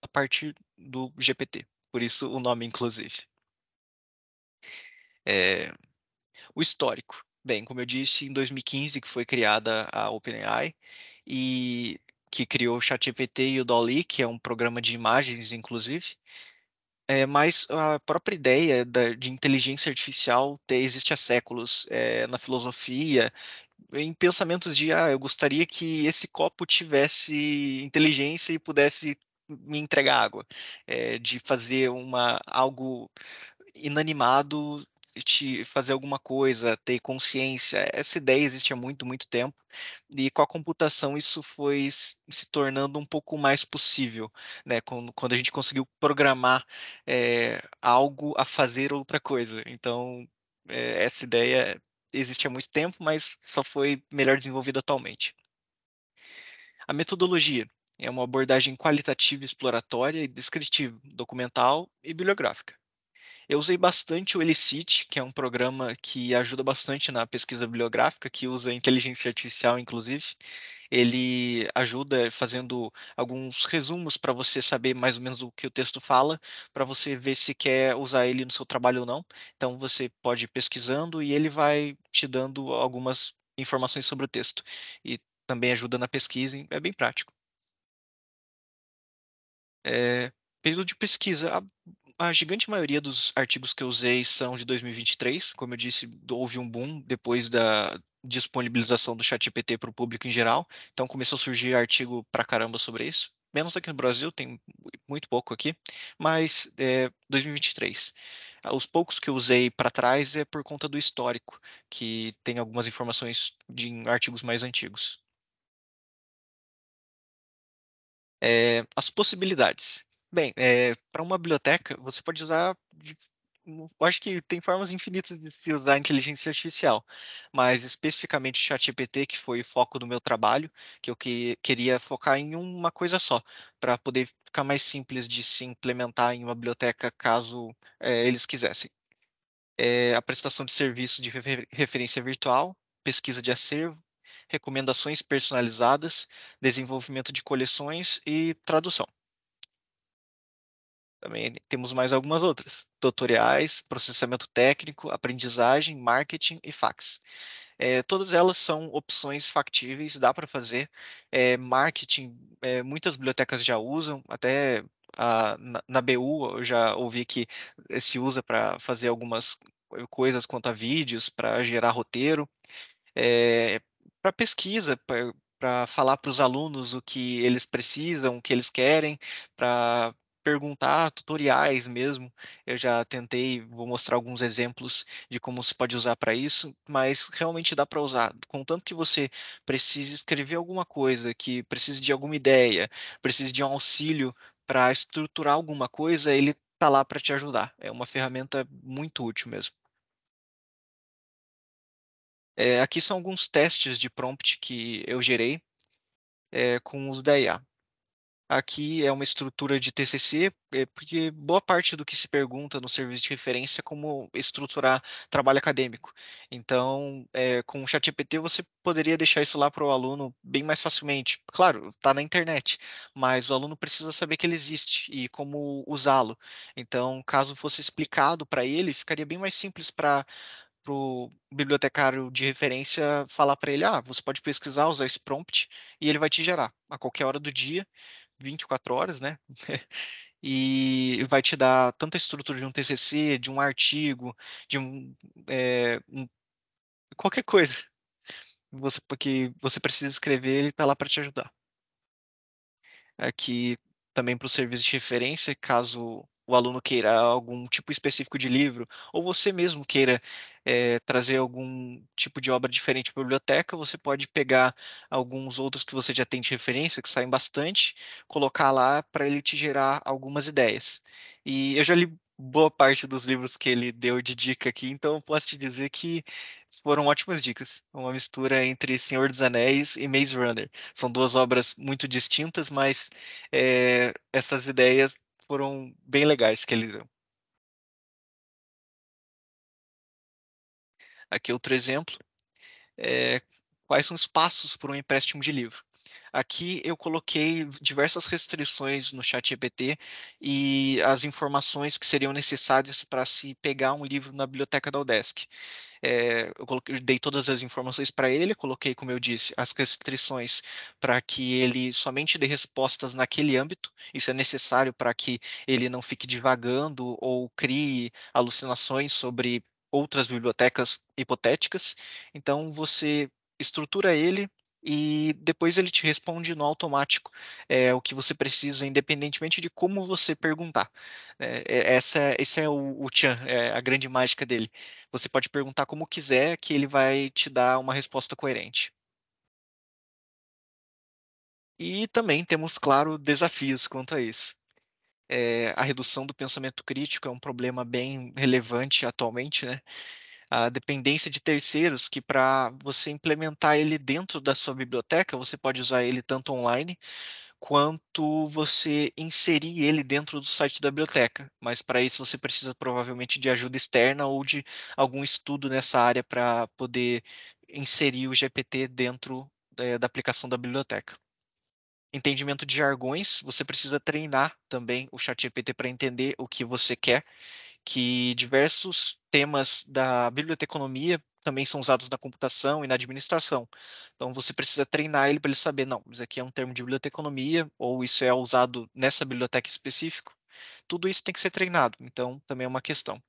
a partir do GPT, por isso o nome, inclusive. É, o histórico. Bem, como eu disse, em 2015 que foi criada a OpenAI e que criou o ChatGPT e o DALL-E, que é um programa de imagens, inclusive. É, mas a própria ideia da, de inteligência artificial existe há séculos é, na filosofia, em pensamentos de, ah, eu gostaria que esse copo tivesse inteligência e pudesse me entregar água, é, de fazer uma algo inanimado te fazer alguma coisa, ter consciência. Essa ideia existe há muito, muito tempo, e com a computação isso foi se tornando um pouco mais possível, né? Quando, quando a gente conseguiu programar é, algo a fazer outra coisa. Então, é, essa ideia existe há muito tempo, mas só foi melhor desenvolvida atualmente. A metodologia. É uma abordagem qualitativa exploratória e descritiva, documental e bibliográfica. Eu usei bastante o Elicit, que é um programa que ajuda bastante na pesquisa bibliográfica, que usa inteligência artificial, inclusive. Ele ajuda fazendo alguns resumos para você saber mais ou menos o que o texto fala, para você ver se quer usar ele no seu trabalho ou não. Então, você pode ir pesquisando e ele vai te dando algumas informações sobre o texto. E também ajuda na pesquisa, é bem prático. É, período de pesquisa. A, a, gigante maioria dos artigos que eu usei são de 2023. Como eu disse, houve um boom depois da disponibilização do ChatGPT para o público em geral. Então começou a surgir artigo para caramba sobre isso. Menos aqui no Brasil, tem muito pouco aqui, mas é, 2023 os poucos que eu usei para trás é por conta do histórico, que tem algumas informações de artigos mais antigos. É, as possibilidades. Bem, é, eh, para uma biblioteca, você pode usar. De, hum, eu acho que tem formas infinitas de se usar inteligência artificial, mas especificamente o ChatGPT, que foi o foco do meu trabalho, que eu que, queria focar em uma coisa só, para poder ficar mais simples de se implementar em uma biblioteca caso é, eles quisessem. a prestação de serviços de referência virtual, pesquisa de acervo, recomendações personalizadas, desenvolvimento de coleções e tradução. Também temos mais algumas outras: tutoriais, processamento técnico, aprendizagem, marketing e fax. É, todas elas são opções factíveis, dá para fazer. É, marketing, é, muitas bibliotecas já usam, até a, na, na, BU eu já ouvi que se usa para fazer algumas coisas quanto a vídeos, para gerar roteiro. É, para pesquisa, para falar para os alunos o que eles precisam, o que eles querem, para perguntar tutoriais mesmo. Eu já tentei, vou mostrar alguns exemplos de como se pode usar para isso, mas realmente dá para usar. Contanto que você precise escrever alguma coisa, que precise de alguma ideia, precise de um auxílio para estruturar alguma coisa, ele está lá para te ajudar. É uma ferramenta muito útil mesmo. É, aqui são alguns testes de prompt que eu gerei é, com o uso da IA. Aqui é uma estrutura de TCC, é, porque boa parte do que se pergunta no serviço de referência é como estruturar trabalho acadêmico. Então, é, com o ChatGPT você poderia deixar isso lá para o aluno bem mais facilmente. Claro, está na internet, mas o aluno precisa saber que ele existe e como usá-lo. Então, caso fosse explicado para ele, ficaria bem mais simples para o bibliotecário de referência falar para ele, ah, você pode pesquisar, usar esse prompt, e ele vai te gerar a qualquer hora do dia, 24 horas, né? e vai te dar tanta estrutura de um TCC, de um artigo, de um, é, um qualquer coisa você, que você precisa escrever, ele está lá para te ajudar. Aqui também para o serviço de referência, caso o aluno queira algum tipo específico de livro, ou você mesmo queira é, trazer algum tipo de obra diferente para a biblioteca, você pode pegar alguns outros que você já tem de referência, que saem bastante, colocar lá para ele te gerar algumas ideias. E eu já li boa parte dos livros que ele deu de dica aqui, então eu posso te dizer que foram ótimas dicas. Uma mistura entre Senhor dos Anéis e Maze Runner. São duas obras muito distintas, mas é, essas ideias foram bem legais que ele deu. Aqui outro exemplo. É, quais são os passos para um empréstimo de livro? Aqui eu coloquei diversas restrições no chat GPT e as informações que seriam necessárias para se pegar um livro na biblioteca da Udesc. É, eu, coloquei, eu dei todas as informações para ele, coloquei, como eu disse, as restrições para que ele somente dê respostas naquele âmbito. Isso é necessário para que ele não fique divagando ou crie alucinações sobre outras bibliotecas hipotéticas. Então, você estrutura ele e depois ele te responde no automático é, o que você precisa, independentemente de como você perguntar. É, essa, esse é o, o Chan, é a grande mágica dele. Você pode perguntar como quiser, que ele vai te dar uma resposta coerente. E também temos, claro, desafios quanto a isso. É, a redução do pensamento crítico é um problema bem relevante atualmente, né? a dependência de terceiros, que para você implementar ele dentro da sua biblioteca, você pode usar ele tanto online quanto você inserir ele dentro do site da biblioteca. Mas para isso você precisa provavelmente de ajuda externa ou de algum estudo nessa área para poder inserir o GPT dentro é, da aplicação da biblioteca. Entendimento de jargões, você precisa treinar também o ChatGPT para entender o que você quer que diversos temas da biblioteconomia também são usados na computação e na administração. Então você precisa treinar ele para ele saber, não, isso aqui é um termo de biblioteconomia ou isso é usado nessa biblioteca específica. Tudo isso tem que ser treinado, então também é uma questão.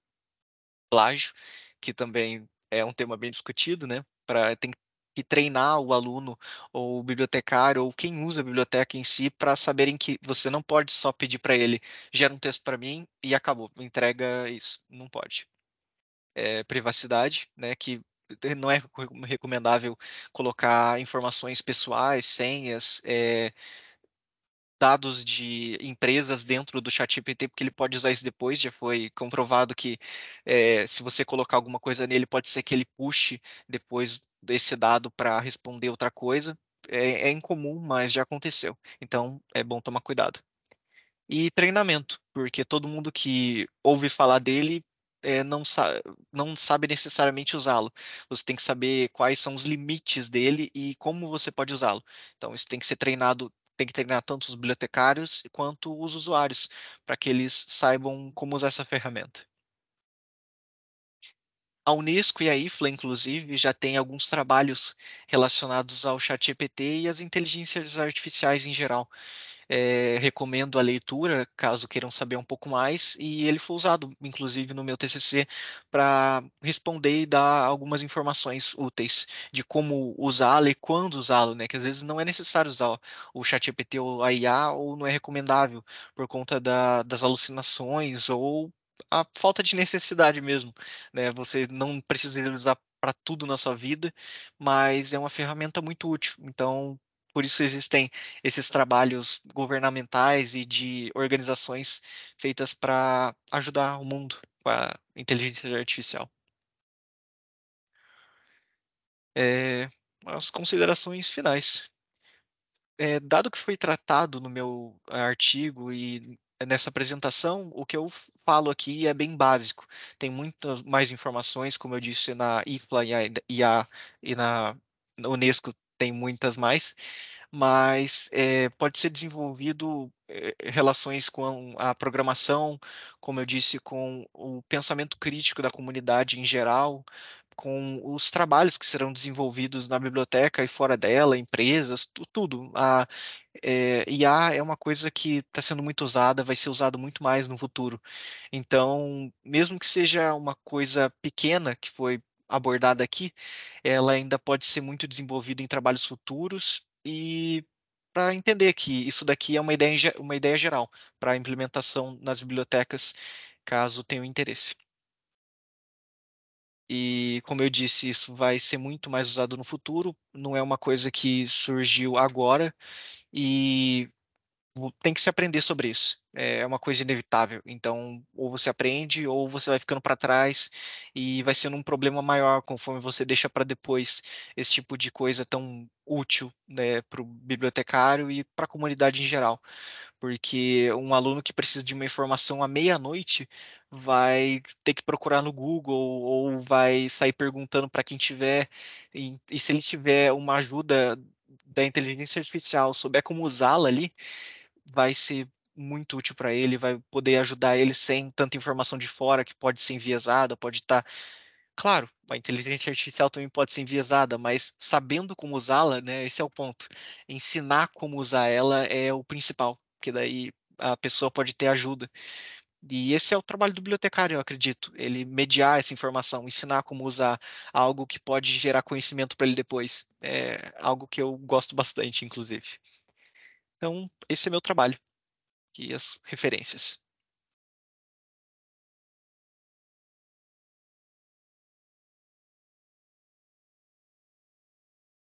Plágio, que também é um tema bem discutido, né? Pra, tem, que treinar o aluno ou o bibliotecário ou quem usa a biblioteca em si para saberem que você não pode só pedir para ele gera um texto para mim e acabou, entrega isso, não pode. É, privacidade, né, que não é recomendável colocar informações pessoais, senhas, é, dados de empresas dentro do chat GPT porque ele pode usar isso depois, já foi comprovado que é, se você colocar alguma coisa nele, pode ser que ele puxe depois desse dado para responder outra coisa. É, é incomum, mas já aconteceu. Então, é bom tomar cuidado. E treinamento, porque todo mundo que ouve falar dele é, não, sa não sabe necessariamente usá-lo. Você tem que saber quais são os limites dele e como você pode usá-lo. Então, isso tem que ser treinado, tem que treinar tanto os bibliotecários quanto os usuários, para que eles saibam como usar essa ferramenta. A Unesco e a IFLA, inclusive, já têm alguns trabalhos relacionados ao ChatGPT e às inteligências artificiais em geral. É, recomendo a leitura, caso queiram saber um pouco mais, e ele foi usado, inclusive, no meu TCC para responder e dar algumas informações úteis de como usá-lo e quando usá-lo, né? Que às vezes não é necessário usar o ChatGPT ou a IA, ou não é recomendável por conta da, das alucinações ou a falta de necessidade mesmo. Né? Você não precisa utilizar para tudo na sua vida, mas é uma ferramenta muito útil. Então, por isso existem esses trabalhos governamentais e de organizações feitas para ajudar o mundo com a inteligência artificial. É, as considerações finais. É, dado que foi tratado no meu artigo e nessa apresentação, o que eu falo aqui é bem básico. Tem muitas mais informações, como eu disse na IFLA e, a, e, a, e na Unesco tem muitas mais, mas é, pode ser desenvolvido é, relações com a programação, como eu disse, com o pensamento crítico da comunidade em geral, com os trabalhos que serão desenvolvidos na biblioteca e fora dela, empresas, tudo. A, é, eh, IA é uma coisa que está sendo muito usada, vai ser usado muito mais no futuro. Então, mesmo que seja uma coisa pequena que foi abordada aqui, ela ainda pode ser muito desenvolvida em trabalhos futuros e para entender que isso daqui é uma ideia, uma ideia geral para implementação nas bibliotecas, caso tenha interesse. E, como eu disse, isso vai ser muito mais usado no futuro, não é uma coisa que surgiu agora e tem que se aprender sobre isso. É uma coisa inevitável. Então, ou você aprende, ou você vai ficando para trás e vai sendo um problema maior conforme você deixa para depois esse tipo de coisa tão útil né, para o bibliotecário e para a comunidade em geral. Porque um aluno que precisa de uma informação à meia-noite vai ter que procurar no Google ou vai sair perguntando para quem tiver. E, e se ele tiver uma ajuda da inteligência artificial, souber como usá-la ali, vai ser muito útil para ele, vai poder ajudar ele sem tanta informação de fora que pode ser enviesada, pode estar. Tá... Claro, a inteligência artificial também pode ser enviesada, mas sabendo como usá-la, né, esse é o ponto. Ensinar como usar ela é o principal, porque daí a pessoa pode ter ajuda. E esse é o trabalho do bibliotecário, eu acredito. Ele mediar essa informação, ensinar como usar algo que pode gerar conhecimento para ele depois. É algo que eu gosto bastante, inclusive. Então, esse é meu trabalho e as referências.